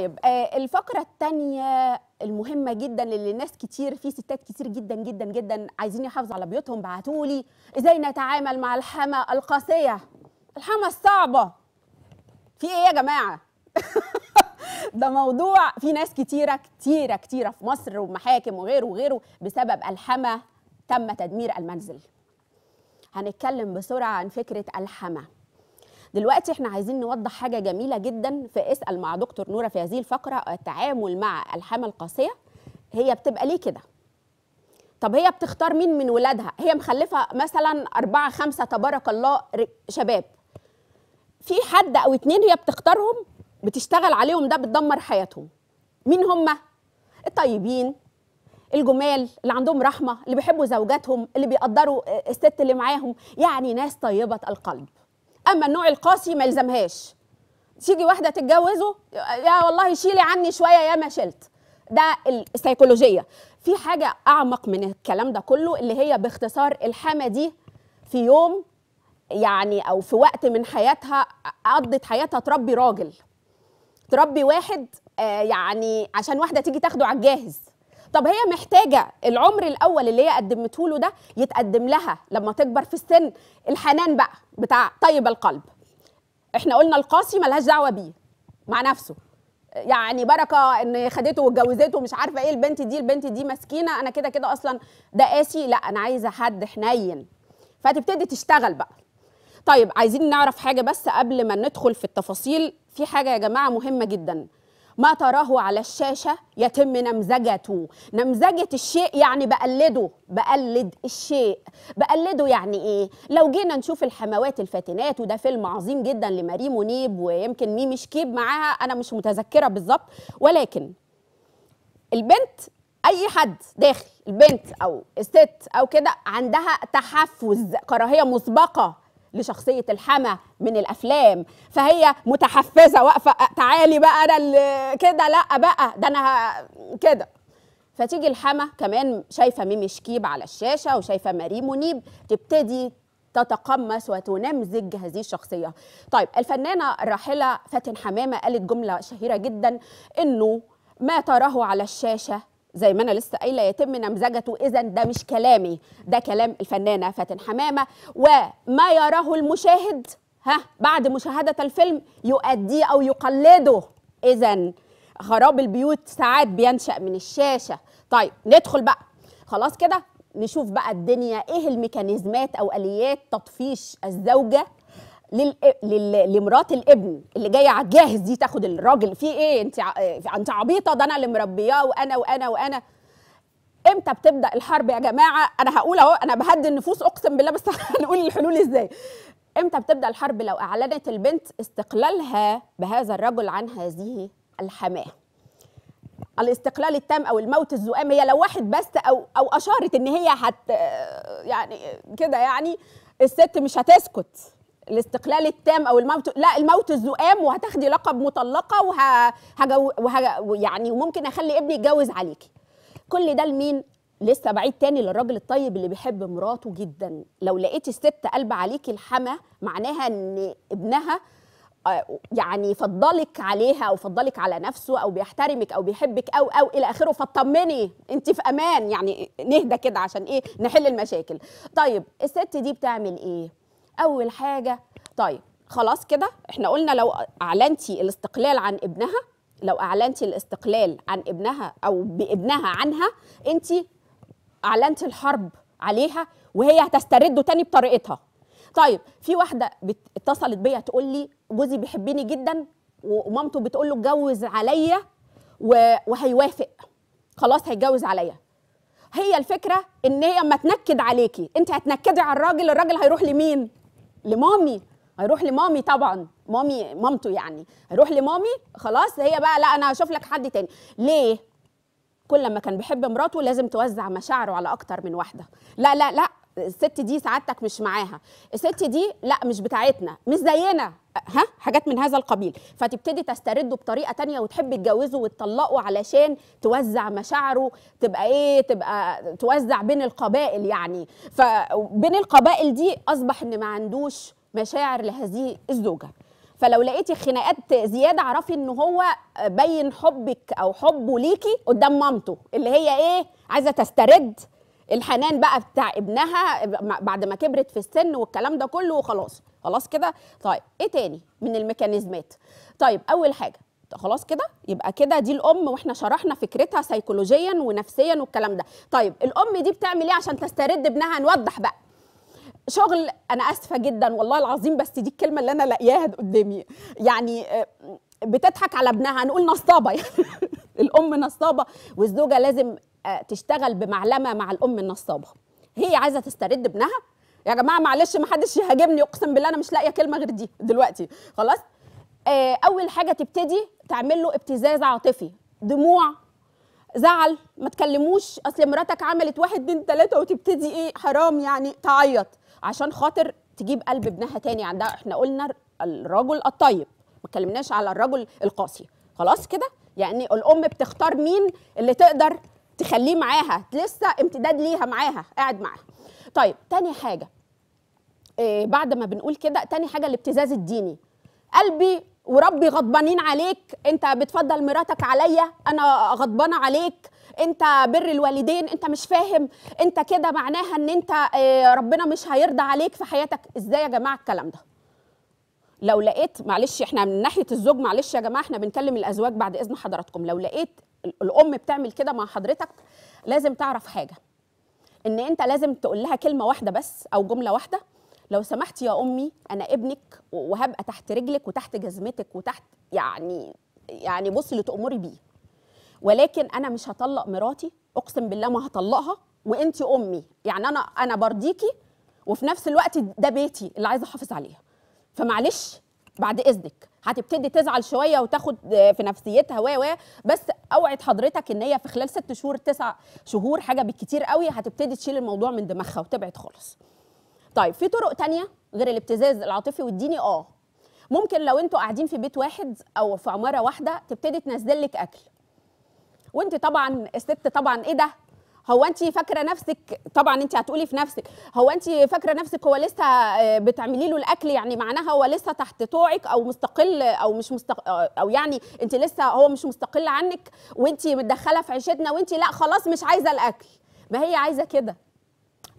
طيب آه، الفقرة الثانية المهمة جدا اللي الناس كتير في ستات كتير جدا جدا جدا عايزين يحافظوا على بيوتهم بعتولي ازاي نتعامل مع الحمى القاسية الحمى الصعبة في ايه يا جماعة ده موضوع في ناس كتيرة كتيرة كتيرة في مصر ومحاكم وغيره وغيره بسبب الحمى تم تدمير المنزل هنتكلم بسرعة عن فكرة الحمى دلوقتي احنا عايزين نوضح حاجه جميله جدا في اسال مع دكتور نوره في هذه الفقره التعامل مع الحمى القاسيه هي بتبقى ليه كده طب هي بتختار مين من ولادها هي مخلفه مثلا أربعة خمسة تبارك الله شباب في حد او اتنين هي بتختارهم بتشتغل عليهم ده بتدمر حياتهم مين هم الطيبين الجمال اللي عندهم رحمه اللي بيحبوا زوجاتهم اللي بيقدروا آه، الست اللي معاهم يعني ناس طيبه القلب اما النوع القاسي ما يلزمهاش تيجي واحده تتجوزه يا والله شيلي عني شويه يا ما شلت ده السيكولوجيه في حاجه اعمق من الكلام ده كله اللي هي باختصار الحما دي في يوم يعني او في وقت من حياتها قضت حياتها تربي راجل تربي واحد آه، يعني عشان واحده تيجي تاخده على الجاهز طب هي محتاجه العمر الاول اللي هي قدمته له ده يتقدم لها لما تكبر في السن الحنان بقى بتاع طيب القلب احنا قلنا القاسي ملهاش دعوه بيه مع نفسه يعني بركه ان خدته واتجوزته ومش عارفه ايه البنت دي البنت دي مسكينه انا كده كده اصلا ده قاسي لا انا عايزه حد حنين فهتبتدي تشتغل بقى طيب عايزين نعرف حاجه بس قبل ما ندخل في التفاصيل في حاجه يا جماعه مهمه جدا ما تراه على الشاشة يتم نمزجته نمزجة الشيء يعني بقلده بقلد الشيء بقلده يعني إيه؟ لو جينا نشوف الحموات الفاتنات وده فيلم عظيم جدا لماري منيب ويمكن ميمي شكيب معاها أنا مش متذكرة بالظبط ولكن البنت اي حد داخل البنت او الست او كده عندها تحفز كراهيه مسبقه لشخصيه الحما من الافلام فهي متحفزه واقفه آه، تعالي بقى انا كده لا بقى ده انا كده فتيجي الحما كمان شايفه ميمي شكيب على الشاشه وشايفه ماري منيب تبتدي تتقمص وتنمزج هذه الشخصيه. طيب الفنانه الراحله فاتن حمامه قالت جمله شهيره جدا انه ما تراه على الشاشه زي ما انا لسه قايله يتم نمذجته اذا ده مش كلامي ده كلام الفنانه فاتن حمامه وما يراه المشاهد ها بعد مشاهده الفيلم يؤديه او يقلده اذا خراب البيوت ساعات بينشا من الشاشه طيب ندخل بقى خلاص كده نشوف بقى الدنيا ايه الميكانيزمات او اليات تطفيش الزوجه لمرات الابن اللي جايه على الجاهز دي تاخد الراجل في ايه انت انت عبيطه ده انا اللي مربياه وانا وانا وانا امتى بتبدا الحرب يا جماعه انا هقول اهو انا بهدي النفوس اقسم بالله بس هنقول الحلول ازاي امتى بتبدا الحرب لو اعلنت البنت استقلالها بهذا الرجل عن هذه الحماه الاستقلال التام او الموت الزؤام هي لو واحد بس او او اشارت ان هي هت يعني كده يعني الست مش هتسكت الاستقلال التام او الموت لا الموت الزقام وهتاخدي لقب مطلقه وه... وهج... وه... يعني وممكن اخلي ابني يتجوز عليكي كل ده لمين لسه بعيد تاني للراجل الطيب اللي بيحب مراته جدا لو لقيتي الست قلب عليكي الحما معناها ان ابنها آه، يعني فضلك عليها او فضلك على نفسه او بيحترمك او بيحبك او او الى اخره فاطمني انت في امان يعني نهدى كده عشان ايه نحل المشاكل طيب الست دي بتعمل ايه اول حاجه طيب خلاص كده احنا قلنا لو اعلنتي الاستقلال عن ابنها لو اعلنتي الاستقلال عن ابنها او بابنها عنها انت اعلنتي الحرب عليها وهي هتسترده تاني بطريقتها طيب في واحده اتصلت بيا تقول لي جوزي بيحبني جدا ومامته بتقول له اتجوز عليا وهيوافق خلاص هيتجوز عليا هي الفكره ان هي اما تنكد عليكي انت هتنكدي على الراجل الراجل هيروح لمين لمامي هيروح لمامي طبعا مامي مامته يعني هيروح لمامي خلاص هي بقى لا انا هشوف لك حد تاني ليه كل ما كان بيحب مراته لازم توزع مشاعره على اكتر من واحده لا لا لا الست دي سعادتك مش معاها الست دي لا مش بتاعتنا مش زينا ها حاجات من هذا القبيل فتبتدي تسترده بطريقه تانية وتحب تجوزه وتطلقه علشان توزع مشاعره تبقى ايه تبقى توزع بين القبائل يعني فبين القبائل دي اصبح ان ما عندوش مشاعر لهذه الزوجه فلو لقيتي خناقات زياده اعرفي ان هو بين حبك او حبه ليكي قدام مامته اللي هي ايه عايزه تسترد الحنان بقى بتاع ابنها بعد ما كبرت في السن والكلام ده كله وخلاص خلاص كده طيب ايه تاني من الميكانيزمات طيب اول حاجه خلاص كده يبقى كده دي الام واحنا شرحنا فكرتها سيكولوجيا ونفسيا والكلام ده طيب الام دي بتعمل ايه عشان تسترد ابنها نوضح بقى شغل انا اسفه جدا والله العظيم بس دي الكلمه اللي انا لاقياها قدامي يعني آه، بتضحك على ابنها نقول نصابه يعني الام نصابه والزوجه لازم آه، تشتغل بمعلمه مع الام النصابه هي عايزه تسترد ابنها يا جماعه معلش ما حدش يهاجمني اقسم بالله انا مش لاقيه كلمه غير دي دلوقتي خلاص آه، اول حاجه تبتدي تعمل له ابتزاز عاطفي دموع زعل ما تكلموش اصل مراتك عملت واحد اتنين تلاته وتبتدي ايه حرام يعني تعيط عشان خاطر تجيب قلب ابنها تاني عندها احنا قلنا الرجل الطيب ما اتكلمناش على الرجل القاسي خلاص كده يعني الام بتختار مين اللي تقدر تخليه معاها لسه امتداد ليها معاها قاعد معاها طيب تاني حاجه إيه بعد ما بنقول كده تاني حاجه الابتزاز الديني قلبي وربي غضبانين عليك انت بتفضل مراتك عليا انا غضبانه عليك انت بر الوالدين انت مش فاهم انت كده معناها ان انت آه، ربنا مش هيرضى عليك في حياتك ازاي يا جماعه الكلام ده لو لقيت معلش احنا من ناحيه الزوج معلش يا جماعه احنا بنكلم الازواج بعد اذن حضراتكم لو لقيت الام بتعمل كده مع حضرتك لازم تعرف حاجه ان انت لازم تقول لها كلمه واحده بس او جمله واحده لو سمحت يا امي انا ابنك وهبقى تحت رجلك وتحت جزمتك وتحت يعني يعني بصي اللي تامري بيه ولكن انا مش هطلق مراتي اقسم بالله ما هطلقها وانت امي يعني انا انا برضيكي وفي نفس الوقت ده بيتي اللي عايزه احافظ عليها فمعلش بعد اذنك هتبتدي تزعل شويه وتاخد آه، في نفسيتها و و بس اوعد حضرتك ان هي في خلال ست شهور تسع شهور حاجه بالكتير قوي هتبتدي تشيل الموضوع من دماغها وتبعد خالص طيب في طرق تانية غير الابتزاز العاطفي والديني اه ممكن لو انتوا قاعدين في بيت واحد او في عماره واحده تبتدي تنزل لك اكل وانت طبعا الست طبعا ايه ده هو انت فاكره نفسك طبعا انت هتقولي في نفسك هو انت فاكره نفسك هو لسه آه، بتعملي له الاكل يعني معناها هو لسه تحت طوعك او مستقل او مش مستقل آه، او يعني انت لسه هو مش مستقل عنك وانت متدخله في عيشتنا وانت لا خلاص مش عايزه الاكل ما هي عايزه كده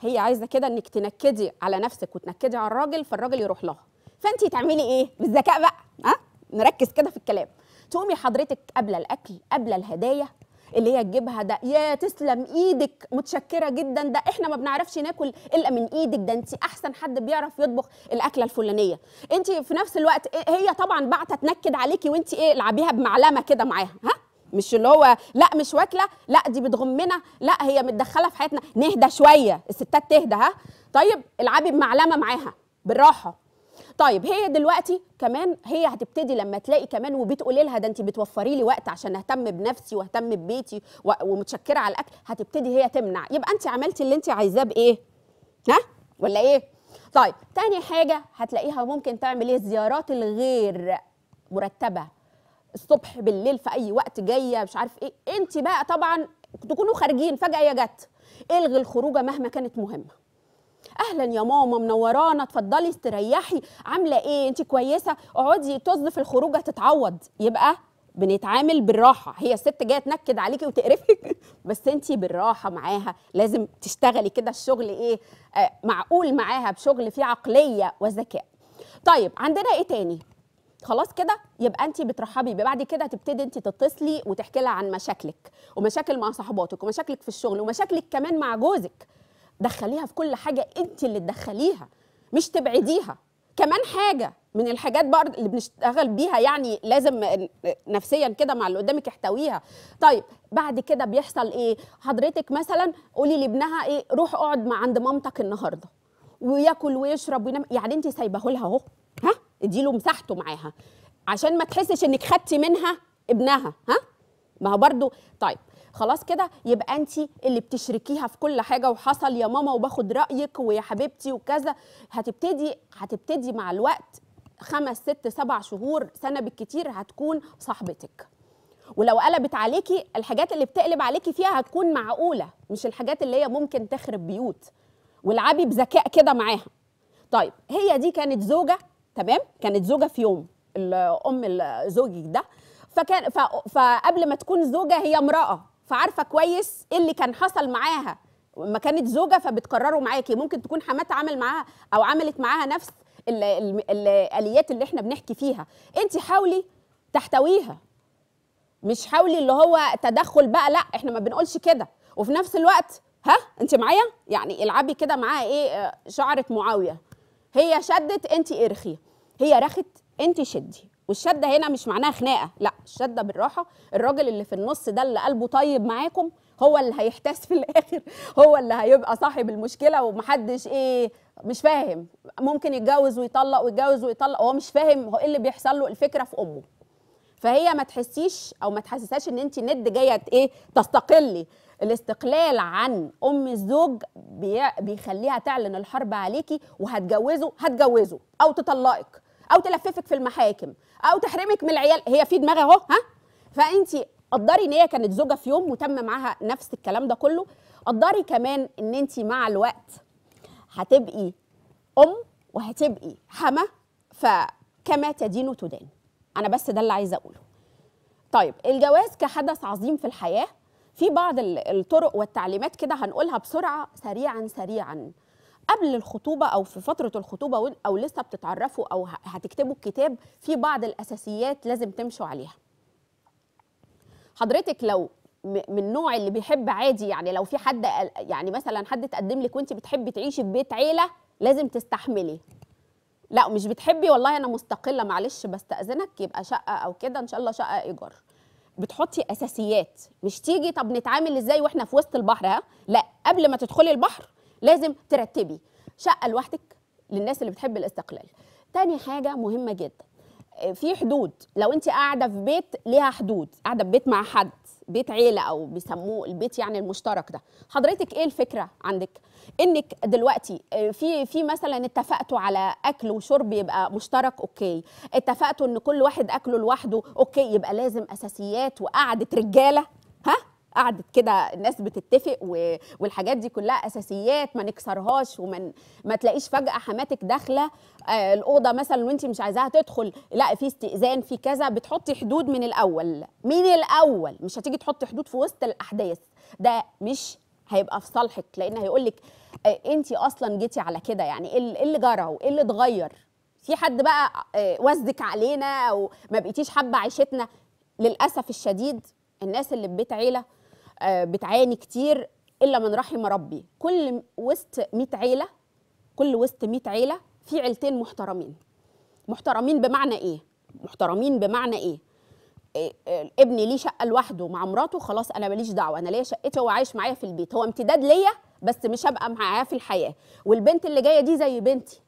هي عايزه كده انك تنكدي على نفسك وتنكدي على الراجل فالراجل يروح لها فانت تعملي ايه بالذكاء بقى ها أه؟ نركز كده في الكلام تقومي حضرتك قبل الاكل قبل الهدايا اللي هي تجيبها ده يا تسلم ايدك متشكره جدا ده احنا ما بنعرفش ناكل الا من ايدك ده انت احسن حد بيعرف يطبخ الاكله الفلانيه انت في نفس الوقت إيه، هي طبعا بعتة تنكد عليكي وانت ايه العبيها بمعلمه كده معاها ها مش اللي هو لا مش واكله لا دي بتغمنا لا هي متدخله في حياتنا نهدى شويه الستات تهدى ها طيب العبي بمعلمه معاها بالراحه طيب هي دلوقتي كمان هي هتبتدي لما تلاقي كمان وبتقولي لها ده انت بتوفري لي وقت عشان اهتم بنفسي واهتم ببيتي ومتشكره على الاكل هتبتدي هي تمنع يبقى انت عملتي اللي انت عايزاه بايه ها ولا ايه طيب تاني حاجه هتلاقيها ممكن تعمل ايه الزيارات الغير مرتبه الصبح بالليل في اي وقت جايه مش عارف ايه انت بقى طبعا تكونوا خارجين فجاه هي جت الغي الخروجه مهما كانت مهمه اهلا يا ماما منورانا اتفضلي استريحي عامله ايه انت كويسه اقعدي طز في الخروجه تتعوض يبقى بنتعامل بالراحه هي الست جايه تنكد عليكي وتقرفك بس انت بالراحه معاها لازم تشتغلي كده الشغل ايه آه معقول معاها بشغل فيه عقليه وذكاء طيب عندنا ايه تاني خلاص كده يبقى انت بترحبي بعد كده تبتدي انت تتصلي وتحكي لها عن مشاكلك ومشاكل مع صاحباتك ومشاكلك في الشغل ومشاكلك كمان مع جوزك دخليها في كل حاجه انت اللي تدخليها مش تبعديها كمان حاجه من الحاجات برضه اللي بنشتغل بيها يعني لازم نفسيا كده مع اللي قدامك يحتويها طيب بعد كده بيحصل ايه حضرتك مثلا قولي لابنها ايه روح اقعد مع عند مامتك النهارده وياكل ويشرب وينام يعني انت سايبه لها اهو ها اديله مساحته معاها عشان ما تحسش انك خدتي منها ابنها ها ما هو برضه طيب خلاص كده يبقى انت اللي بتشركيها في كل حاجه وحصل يا ماما وباخد رايك ويا حبيبتي وكذا هتبتدي هتبتدي مع الوقت خمس ست سبع شهور سنه بالكتير هتكون صاحبتك ولو قلبت عليكي الحاجات اللي بتقلب عليكي فيها هتكون معقوله مش الحاجات اللي هي ممكن تخرب بيوت والعبي بذكاء كده معاها طيب هي دي كانت زوجه تمام كانت زوجه في يوم الام زوجك ده فكان فقبل ما تكون زوجه هي امراه فعارفه كويس ايه اللي كان حصل معاها لما كانت زوجه فبتكرره معاكي ممكن تكون حمات عمل معاها او عملت معاها نفس الاليات اللي احنا بنحكي فيها انت حاولي تحتويها مش حاولي اللي هو تدخل بقى لا احنا ما بنقولش كده وفي نفس الوقت ها انت معايا يعني العبي كده معاها ايه آه، شعره معاويه هي شدت انت ارخي هي رخت انت شدي والشده هنا مش معناها خناقه لا الشده بالراحه الراجل اللي في النص ده اللي قلبه طيب معاكم هو اللي هيحتاس في الاخر هو اللي هيبقى صاحب المشكله ومحدش ايه مش فاهم ممكن يتجوز ويطلق ويتجوز ويطلق هو مش فاهم هو ايه اللي بيحصل له الفكره في امه فهي ما تحسيش او ما تحسسهاش ان انت ند جايه ايه تستقلي الاستقلال عن ام الزوج بيخليها تعلن الحرب عليكي وهتجوزه هتجوزه او تطلقك او تلففك في المحاكم او تحرمك من العيال هي في دماغها اهو ها فانت قدري ان هي كانت زوجه في يوم وتم معاها نفس الكلام ده كله قدري كمان ان انت مع الوقت هتبقي ام وهتبقي حما فكما تدين تدان انا بس ده اللي عايزه اقوله طيب الجواز كحدث عظيم في الحياه في بعض الطرق والتعليمات كده هنقولها بسرعه سريعا سريعا قبل الخطوبه او في فتره الخطوبه او لسه بتتعرفوا او هتكتبوا الكتاب في بعض الاساسيات لازم تمشوا عليها حضرتك لو من النوع اللي بيحب عادي يعني لو في حد يعني مثلا حد تقدم لك وانت بتحبي تعيشي في بيت عيله لازم تستحملي لا مش بتحبي والله انا مستقله معلش بستاذنك يبقى شقه او كده ان شاء الله شقه ايجار بتحطي اساسيات مش تيجي طب نتعامل ازاي واحنا في وسط البحر ها لا قبل ما تدخلي البحر لازم ترتبي شقه لوحدك للناس اللي بتحب الاستقلال تاني حاجه مهمه جدا آه، في حدود لو انت قاعده في بيت ليها حدود قاعده في بيت مع حد بيت عيله او بيسموه البيت يعني المشترك ده حضرتك ايه الفكره عندك انك دلوقتي آه، في في مثلا اتفقتوا على اكل وشرب يبقى مشترك اوكي اتفقتوا ان كل واحد اكله لوحده اوكي يبقى لازم اساسيات وقعده رجاله قعدت كده الناس بتتفق و... والحاجات دي كلها اساسيات ما نكسرهاش وما ما تلاقيش فجاه حماتك داخله آه الاوضه مثلا وانت مش عايزاها تدخل لا في استئذان في كذا بتحطي حدود من الاول من الاول مش هتيجي تحطي حدود في وسط الاحداث ده مش هيبقى في صالحك لان هيقول لك آه انت اصلا جيتي على كده يعني إيه, ايه اللي جرى وايه اللي اتغير في حد بقى آه وزدك علينا او ما بقيتيش حابه عيشتنا للاسف الشديد الناس اللي في بيت عيله آه، بتعاني كتير الا من رحم ربي كل وسط 100 عيله كل وسط 100 عيله في عيلتين محترمين محترمين بمعنى ايه محترمين بمعنى ايه آه، آه، ابني ليه شقه لوحده مع مراته خلاص انا ماليش دعوه انا ليا شقتي هو عايش معايا في البيت هو امتداد ليا بس مش هبقى معاه في الحياه والبنت اللي جايه دي زي بنتي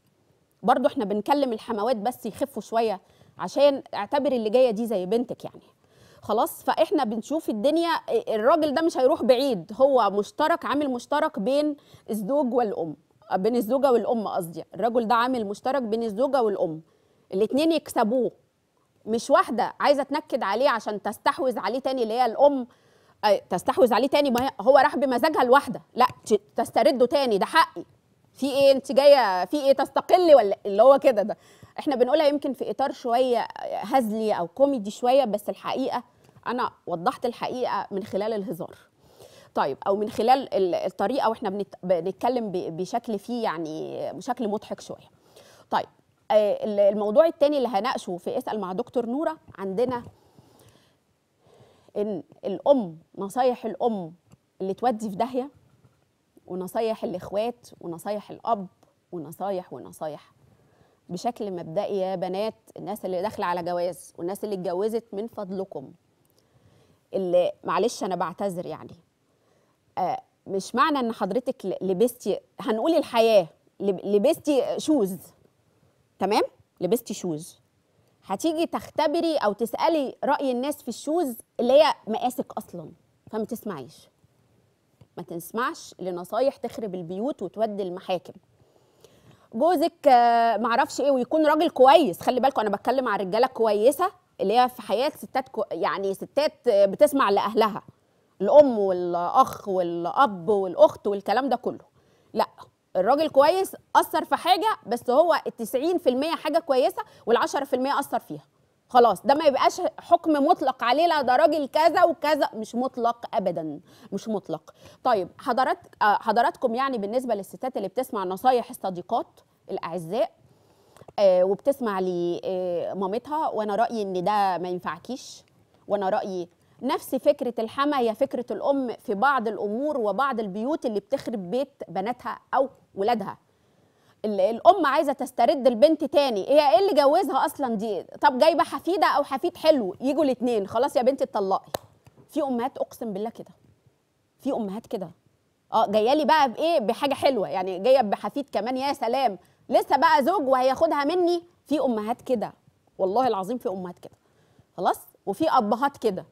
برضو احنا بنكلم الحموات بس يخفوا شويه عشان اعتبر اللي جايه دي زي بنتك يعني خلاص فاحنا بنشوف الدنيا الراجل ده مش هيروح بعيد هو مشترك عامل مشترك بين الزوج والام بين الزوجه والام قصدي الرجل ده عامل مشترك بين الزوجه والام الاثنين يكسبوه مش واحده عايزه تنكد عليه عشان تستحوذ عليه تاني اللي هي الام تستحوذ عليه تاني ما هو راح بمزاجها الواحده لا تسترده تاني ده حقي في ايه انت جايه في ايه تستقلي ولا اللي هو كده ده احنا بنقولها يمكن في اطار شويه هزلي او كوميدي شويه بس الحقيقه انا وضحت الحقيقه من خلال الهزار طيب او من خلال الطريقه واحنا بنتكلم بشكل فيه يعني بشكل مضحك شويه طيب آه، الموضوع التاني اللي هناقشه في اسال مع دكتور نوره عندنا ان الام نصايح الام اللي تودي في داهيه ونصايح الاخوات ونصايح الاب ونصايح ونصايح بشكل مبدئي يا بنات الناس اللي داخله على جواز والناس اللي اتجوزت من فضلكم اللي معلش انا بعتذر يعني آه، مش معنى ان حضرتك لبستي هنقول الحياه لبستي شوز تمام لبستي شوز هتيجي تختبري او تسالي راي الناس في الشوز اللي هي مقاسك اصلا فما تسمعيش ما تسمعش لنصايح تخرب البيوت وتودي المحاكم جوزك آه، معرفش ايه ويكون راجل كويس خلي بالكم انا بتكلم عن رجاله كويسه اللي هي في حياه ستات يعني ستات بتسمع لاهلها الام والاخ والاب والاخت والكلام ده كله لا الراجل كويس اثر في حاجه بس هو ال 90% حاجه كويسه وال10% اثر فيها خلاص ده ما يبقاش حكم مطلق عليه لا ده راجل كذا وكذا مش مطلق ابدا مش مطلق طيب حضرات آه، حضراتكم يعني بالنسبه للستات اللي بتسمع نصايح الصديقات الاعزاء آه، وبتسمع لمامتها آه، وانا رايي ان ده ما ينفعكيش وانا رايي نفس فكره الحما هي فكره الام في بعض الامور وبعض البيوت اللي بتخرب بيت بناتها او ولادها الام عايزه تسترد البنت تاني هي ايه اللي جوزها اصلا دي طب جايبه حفيده او حفيد حلو يجوا الاثنين خلاص يا بنتي اتطلقي في امهات اقسم بالله كده في امهات كده اه جايه لي بقى بايه بحاجه حلوه يعني جايه بحفيد كمان يا سلام لسه بقى زوج وهياخدها مني في امهات كده والله العظيم في امهات كده خلاص وفي ابهات كده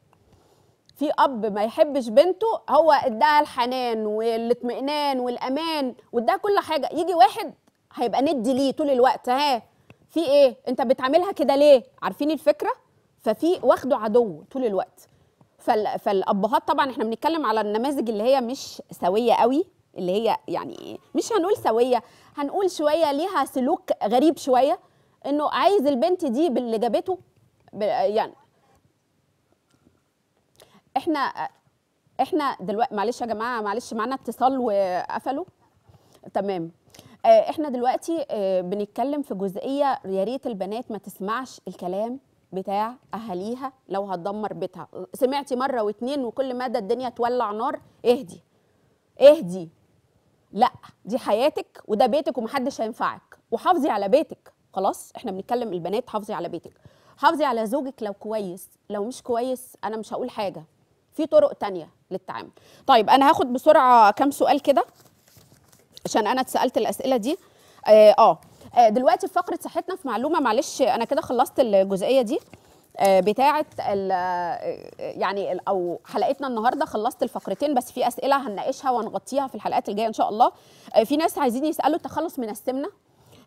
في اب ما يحبش بنته هو اداها الحنان والاطمئنان والامان واداها كل حاجه يجي واحد هيبقى ندي ليه طول الوقت ها في ايه انت بتعاملها كده ليه عارفين الفكره ففي واخده عدو طول الوقت فال... فالابهات طبعا احنا بنتكلم على النماذج اللي هي مش سويه قوي اللي هي يعني مش هنقول سويه هنقول شويه ليها سلوك غريب شويه انه عايز البنت دي باللي جابته يعني احنا احنا دلوقتي معلش يا جماعه معلش معانا اتصال وقفلوا تمام آه، احنا دلوقتي آه، بنتكلم في جزئيه يا ريت البنات ما تسمعش الكلام بتاع اهاليها لو هتدمر بيتها سمعتي مره واتنين وكل مدى الدنيا تولع نار اهدي اهدي لا دي حياتك وده بيتك ومحدش هينفعك وحافظي على بيتك خلاص احنا بنتكلم البنات حافظي على بيتك حافظي على زوجك لو كويس لو مش كويس انا مش هقول حاجه في طرق تانية للتعامل طيب انا هاخد بسرعه كام سؤال كده عشان انا اتسالت الاسئله دي اه, آه. آه، دلوقتي في فقره صحتنا في معلومه معلش انا كده خلصت الجزئيه دي آه، بتاعه آه، يعني او حلقتنا النهارده خلصت الفقرتين بس في اسئله هنناقشها وهنغطيها في الحلقات الجايه ان شاء الله آه، في ناس عايزين يسالوا التخلص من السمنه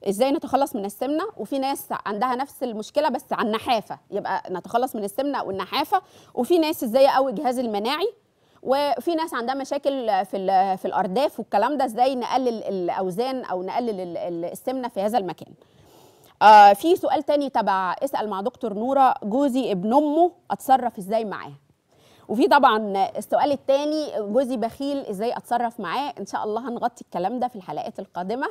ازاي نتخلص من السمنه وفي ناس عندها نفس المشكله بس عن النحافه يبقى نتخلص من السمنه والنحافه وفي ناس ازاي اقوي الجهاز المناعي وفي ناس عندها مشاكل في في الارداف والكلام ده ازاي نقلل الاوزان او نقلل السمنه في هذا المكان آه في سؤال تاني تبع اسال مع دكتور نوره جوزي ابن امه اتصرف ازاي معاه وفي طبعا السؤال الثاني جوزي بخيل ازاي اتصرف معاه ان شاء الله هنغطي الكلام ده في الحلقات القادمه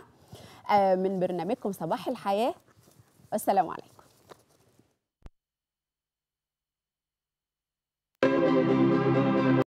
آه من برنامجكم صباح الحياه والسلام عليكم